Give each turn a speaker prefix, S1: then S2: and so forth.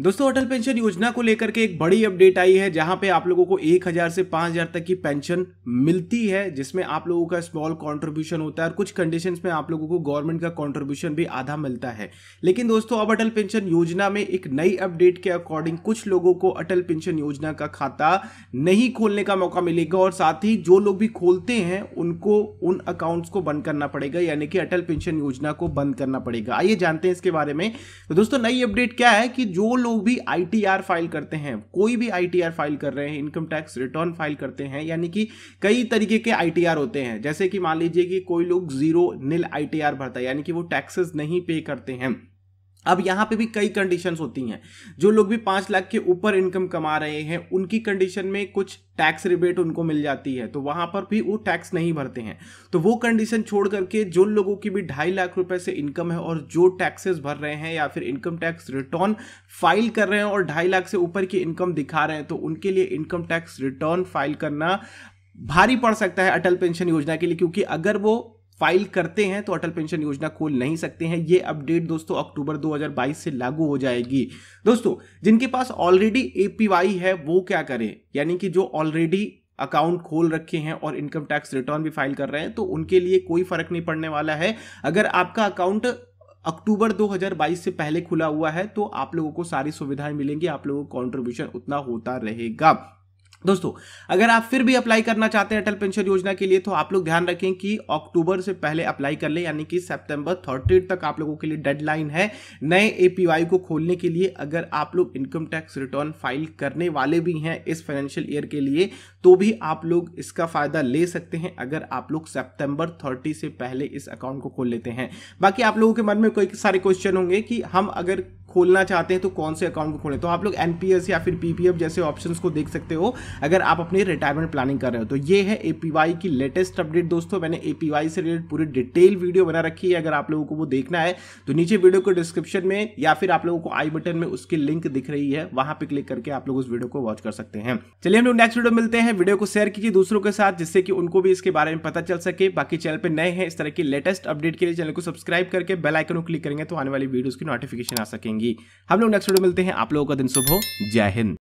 S1: दोस्तों अटल पेंशन योजना को लेकर के एक बड़ी अपडेट आई है जहां पे आप लोगों को एक हजार से पांच हजार तक की पेंशन मिलती है जिसमें आप लोगों का स्मॉल कंट्रीब्यूशन होता है और कुछ कंडीशन में आप लोगों को गवर्नमेंट का कंट्रीब्यूशन भी आधा मिलता है लेकिन दोस्तों अब अटल पेंशन योजना में एक नई अपडेट के अकॉर्डिंग कुछ लोगों को अटल पेंशन योजना का खाता नहीं खोलने का मौका मिलेगा और साथ ही जो लोग भी खोलते हैं उनको उन अकाउंट्स को बंद करना पड़ेगा यानी कि अटल पेंशन योजना को बंद करना पड़ेगा आइए जानते हैं इसके बारे में तो दोस्तों नई अपडेट क्या है कि जो लोग भी आईटीआर फाइल करते हैं कोई भी आई फाइल कर रहे हैं इनकम टैक्स रिटर्न फाइल करते हैं यानी कि कई तरीके के आई होते हैं जैसे कि मान लीजिए कि कोई लोग जीरो नील आई भरता है यानी कि वो टैक्सेस नहीं पे करते हैं अब यहाँ पे भी कई कंडीशंस होती हैं जो लोग भी पाँच लाख के ऊपर इनकम कमा रहे हैं उनकी कंडीशन में कुछ टैक्स रिबेट उनको मिल जाती है तो वहाँ पर भी वो टैक्स नहीं भरते हैं तो वो कंडीशन छोड़ करके जो लोगों की भी ढाई लाख रुपए से इनकम है और जो टैक्सेस भर रहे हैं या फिर इनकम टैक्स रिटर्न फाइल कर रहे हैं और ढाई लाख से ऊपर की इनकम दिखा रहे हैं तो उनके लिए इनकम टैक्स रिटर्न फाइल करना भारी पड़ सकता है अटल पेंशन योजना के लिए क्योंकि अगर वो फाइल करते हैं तो अटल पेंशन योजना खोल नहीं सकते हैं ये अपडेट दोस्तों अक्टूबर 2022 से लागू हो जाएगी दोस्तों जिनके पास ऑलरेडी एपीवाई है वो क्या करें यानी कि जो ऑलरेडी अकाउंट खोल रखे हैं और इनकम टैक्स रिटर्न भी फाइल कर रहे हैं तो उनके लिए कोई फर्क नहीं पड़ने वाला है अगर आपका अकाउंट अक्टूबर 2022 से पहले खुला हुआ है तो आप लोगों को सारी सुविधाएं मिलेंगी आप लोगों को कॉन्ट्रीब्यूशन उतना होता रहेगा दोस्तों अगर आप फिर भी अप्लाई करना चाहते हैं अटल पेंशन योजना के लिए तो आप लोग ध्यान रखें कि अक्टूबर से पहले अप्लाई कर लें यानी कि सितंबर थर्टी तक आप लोगों के लिए डेडलाइन है नए एपीवाई को खोलने के लिए अगर आप लोग इनकम टैक्स रिटर्न फाइल करने वाले भी हैं इस फाइनेंशियल ईयर के लिए तो भी आप लोग इसका फायदा ले सकते हैं अगर आप लोग सेप्टेम्बर थर्टी से पहले इस अकाउंट को खोल लेते हैं बाकी आप लोगों के मन में कोई सारे क्वेश्चन होंगे कि हम अगर खोलना चाहते हैं तो कौन से अकाउंट को खोलें तो आप लोग एन या फिर पी जैसे ऑप्शन को देख सकते हो अगर आप अपनी रिटायरमेंट प्लानिंग कर रहे हो तो ये है ए की लेटेस्ट अपडेट दोस्तों मैंने ए से रिलेटेड पूरी डिटेल वीडियो बना रखी है अगर आप लोगों को वो देखना है तो नीचे वीडियो को डिस्क्रिप्शन में या फिर आप लोगों को आई बटन में उसकी लिंक दिख रही है वहां पर क्लिक करके आप लोग उस वीडियो को वॉच कर सकते हैं चलिए हम लोग नेक्स्ट वीडियो मिलते हैं वीडियो को शेयर कीजिए दूसरों के साथ जिससे कि उनको भी इसके बारे में पता चल सके बाकी चैनल पर नए हैं इस तरह की लेटेस्ट अपडेट के लिए चैनल को सब्सक्राइब करके बेल आइकन को क्लिक करेंगे तो आने वाली वीडियोस की नोटिफिकेशन आ सकेंगे जाएंगी हम लोग नेक्स्ट वीडियो मिलते हैं आप लोगों का दिन शुभ हो जय हिंद